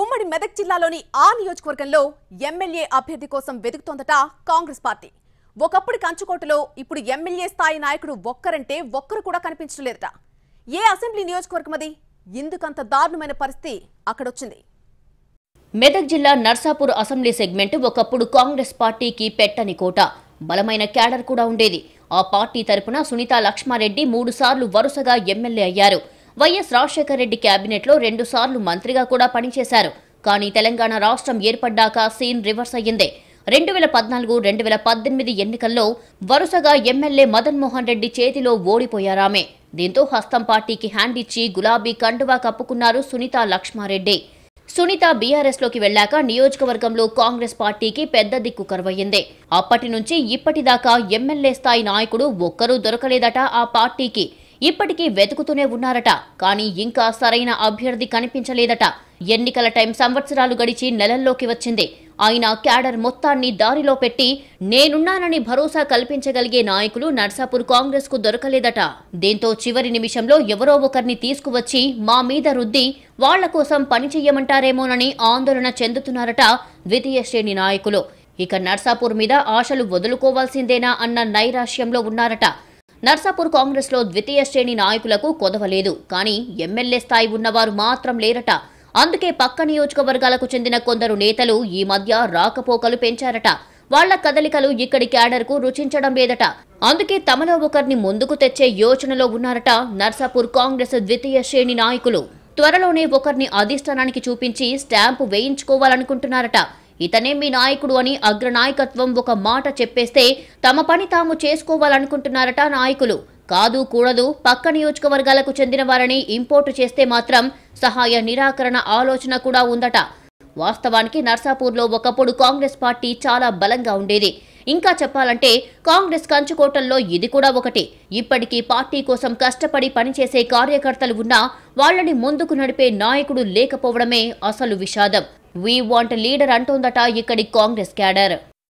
ఉమ్మడి మెదక్ జిల్లాలోని ఆ నియోజకవర్గంలో ఎమ్మెల్యే అభ్యర్థి కోసం వెతుకుతోందట కాంగ్రెస్ పార్టీ ఒకప్పుడు కంచుకోటలో ఇప్పుడు ఎమ్మెల్యే స్థాయి నాయకుడు ఒక్కరంటే ఒక్కరు కూడా కనిపించలేదట ఏ అసెంబ్లీ నియోజకవర్గం అది ఎందుకంత దారుణమైన పరిస్థితి అక్కడొచ్చింది మెదక్ జిల్లా నర్సాపూర్ అసెంబ్లీ సెగ్మెంట్ ఒకప్పుడు కాంగ్రెస్ పార్టీకి పెట్టని కోట బలమైన క్యాడర్ కూడా ఉండేది ఆ పార్టీ తరపున సునీత లక్ష్మారెడ్డి మూడుసార్లు వరుసగా ఎమ్మెల్యే అయ్యారు వైఎస్ రాజశేఖర రెడ్డి రెండు రెండుసార్లు మంత్రిగా కూడా పనిచేశారు కానీ తెలంగాణ రాష్ట్రం ఏర్పడ్డాక సీన్ రివర్స్ అయ్యిందే రెండు వేల పద్నాలుగు రెండు వేల పద్దెనిమిది ఎన్నికల్లో వరుసగా ఎమ్మెల్యే మదన్మోహన్ రెడ్డి చేతిలో ఓడిపోయారామే దీంతో హస్తం పార్టీకి హ్యాండ్ ఇచ్చి గులాబీ కండువా కప్పుకున్నారు సునీత లక్ష్మారెడ్డి సునీత బీఆర్ఎస్లోకి వెళ్లాక నియోజకవర్గంలో కాంగ్రెస్ పార్టీకి పెద్ద దిక్కు కరువయ్యింది అప్పటి నుంచి ఇప్పటిదాకా ఎమ్మెల్యే స్థాయి నాయకుడు ఒక్కరూ దొరకలేదట ఆ పార్టీకి ఇప్పటికీ వెతుకుతూనే ఉన్నారట కానీ ఇంకా సరైన అభ్యర్థి కనిపించలేదట ఎన్నికల టైం సంవత్సరాలు గడిచి నెలల్లోకి వచ్చింది ఆయన క్యాడర్ మొత్తాన్ని దారిలో పెట్టి నేనున్నానని భరోసా కల్పించగలిగే నాయకులు నర్సాపూర్ కాంగ్రెస్ కు దొరకలేదట దీంతో చివరి నిమిషంలో ఎవరో ఒకరిని తీసుకువచ్చి మా మీద రుద్ది వాళ్ల కోసం పనిచేయమంటారేమోనని ఆందోళన చెందుతున్నారట ద్వితీయ శ్రేణి నాయకులు ఇక నర్సాపూర్ మీద ఆశలు వదులుకోవాల్సిందేనా అన్న నైరాశ్యంలో ఉన్నారట నర్సాపూర్ కాంగ్రెస్లో ద్వితీయ శ్రేణి నాయకులకు కొదవలేదు కానీ ఎమ్మెల్యే స్థాయి ఉన్నవారు మాత్రం లేరట అందుకే పక్క నియోజకవర్గాలకు చెందిన కొందరు నేతలు ఈ మధ్య రాకపోకలు పెంచారట వాళ్ల కదలికలు ఇక్కడి క్యాడర్కు రుచించడం లేదట అందుకే తమలో ఒకరిని ముందుకు తెచ్చే యోచనలో ఉన్నారట నర్సాపూర్ కాంగ్రెస్ ద్వితీయ శ్రేణి నాయకులు త్వరలోనే ఒకరిని అధిష్టానానికి చూపించి స్టాంపు వేయించుకోవాలనుకుంటున్నారట ఇతనే మీ నాయకుడు అని అగ్రనాయకత్వం ఒక మాట చెప్పేస్తే తమ పని తాము చేసుకోవాలనుకుంటున్నారట నాయకులు కాదు కూడదు పక్క నియోజకవర్గాలకు చెందిన వారిని ఇంపోర్టు చేస్తే మాత్రం సహాయ నిరాకరణ ఆలోచన కూడా ఉందట వాస్తవానికి నర్సాపూర్లో ఒకప్పుడు కాంగ్రెస్ పార్టీ చాలా బలంగా ఉండేది ఇంకా చెప్పాలంటే కాంగ్రెస్ కంచుకోటల్లో ఇది కూడా ఒకటి ఇప్పటికీ పార్టీ కోసం కష్టపడి పనిచేసే కార్యకర్తలు ఉన్నా వాళ్లని ముందుకు నడిపే నాయకుడు లేకపోవడమే అసలు విషాదం We want a leader and Antundata Yikadi Congress cadre.